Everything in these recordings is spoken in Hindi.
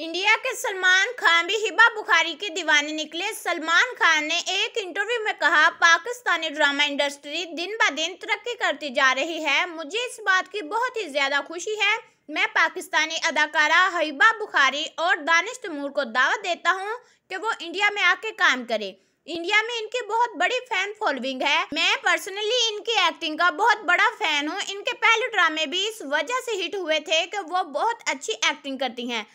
इंडिया के सलमान खान भी हिबा बुखारी के दीवाने निकले सलमान खान ने एक इंटरव्यू में कहा पाकिस्तानी ड्रामा इंडस्ट्री दिन ब दिन तरक्की करती जा रही है मुझे इस बात की बहुत ही ज़्यादा खुशी है मैं पाकिस्तानी अदाकारा हिबा बुखारी और दानिश तमूर को दावत देता हूँ कि वो इंडिया में आके काम करें इंडिया में इनकी बहुत बड़ी फैन फॉलोइंग है मैं पर्सनली इनकी एक्टिंग का बहुत बड़ा फैन हूँ इनके पहले ड्रामे भी इस वजह से हिट हुए थे कि वो बहुत अच्छी एक्टिंग करती हैं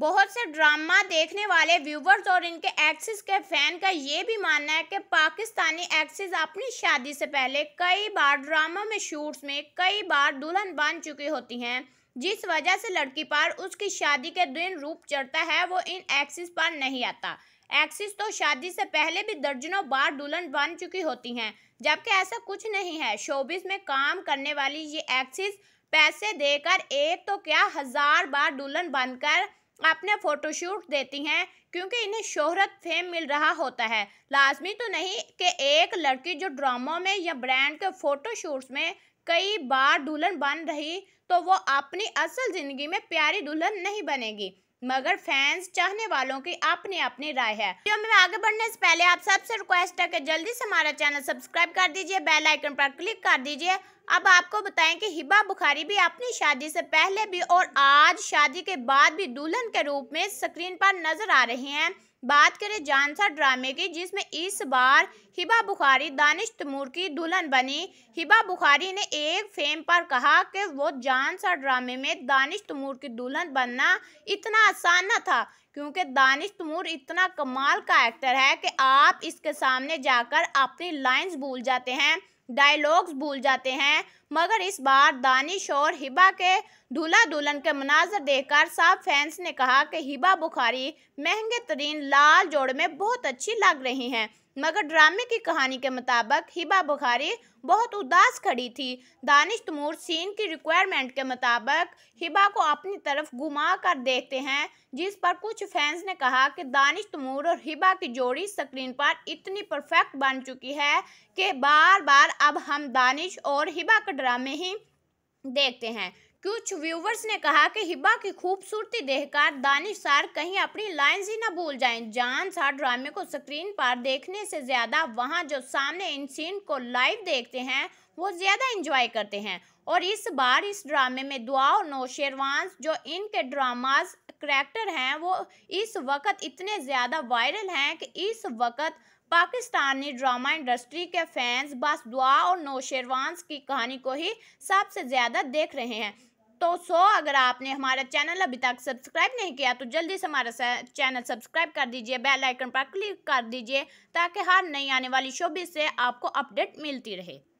बहुत से ड्रामा देखने वाले व्यूवर्स और इनके एक्सिस के फैन का ये भी मानना है कि पाकिस्तानी एक्सिस अपनी शादी से पहले कई बार ड्रामा में शूट्स में कई बार दुल्हन बन चुकी होती हैं जिस वजह से लड़की पर उसकी शादी के दिन रूप चढ़ता है वो इन एक्सिस पर नहीं आता एक्सिस तो शादी से पहले भी दर्जनों बार दुल्हन बन चुकी होती हैं जबकि ऐसा कुछ नहीं है शोबिस में काम करने वाली ये एक्सिस पैसे देकर एक तो क्या हज़ार बार दुल्हन बनकर अपने फ़ोटोशूट देती हैं क्योंकि इन्हें शोहरत फेम मिल रहा होता है लाजमी तो नहीं कि एक लड़की जो ड्रामों में या ब्रांड के फ़ोटोशूट्स में कई बार दुल्हन बन रही तो वो अपनी असल ज़िंदगी में प्यारी दुल्हन नहीं बनेगी मगर फैंस चाहने वालों की अपनी अपनी राय है वीडियो मैं आगे बढ़ने से पहले आप सबसे रिक्वेस्ट है कि जल्दी से हमारा चैनल सब्सक्राइब कर दीजिए बेल आइकन पर क्लिक कर दीजिए अब आपको बताएं कि हिबा बुखारी भी अपनी शादी से पहले भी और आज शादी के बाद भी दुल्हन के रूप में स्क्रीन पर नजर आ रहे हैं बात करें जानसा ड्रामे की जिसमें इस बार हिबा बुखारी दानिश तमूर की दुल्हन बनी हिबा बुखारी ने एक फेम पर कहा कि वो जानसा ड्रामे में दानिश तमूर की दुल्हन बनना इतना आसान न था क्योंकि दानिश तमूर इतना कमाल का एक्टर है कि आप इसके सामने जाकर अपनी लाइंस भूल जाते हैं डायलॉग्स भूल जाते हैं मगर इस बार दानिश और हिबा के दूल्हा दुल्हन के मनाजर देखकर साफ फैंस ने कहा कि हिबा बुखारी महंगे तरीन लाल जोड़ में बहुत अच्छी लग रही हैं मगर ड्रामे की कहानी के मुताबिक हिबा बुखारी बहुत उदास खड़ी थी दानिश तमूर सीन की रिक्वायरमेंट के मुताबिक हिबा को अपनी तरफ घुमा कर देखते हैं जिस पर कुछ फैंस ने कहा कि दानिश तमूर और हिबा की जोड़ी स्क्रीन पर इतनी परफेक्ट बन चुकी है कि बार बार अब हम दानिश और हिबा के ड्रामे ही देखते हैं कुछ व्यूवर्स ने कहा कि हिबा की खूबसूरती देखकर दानिश सार कहीं अपनी लाइन ही ना भूल जाएं जान सार ड्रामे को स्क्रीन पर देखने से ज़्यादा वहां जो सामने इन सीन को लाइव देखते हैं वो ज़्यादा इंजॉय करते हैं और इस बार इस ड्रामे में दुआ और नौशेरवांस जो इनके ड्रामाज करेक्टर हैं वो इस वक्त इतने ज़्यादा वायरल हैं कि इस वक्त पाकिस्तानी ड्रामा इंडस्ट्री के फैंस बस दुआ और नौशेरवांस की कहानी को ही सबसे ज़्यादा देख रहे हैं तो सो अगर आपने हमारा चैनल अभी तक सब्सक्राइब नहीं किया तो जल्दी से हमारा चैनल सब्सक्राइब कर दीजिए बेल आइकन पर क्लिक कर दीजिए ताकि हर नई आने वाली शोबी से आपको अपडेट मिलती रहे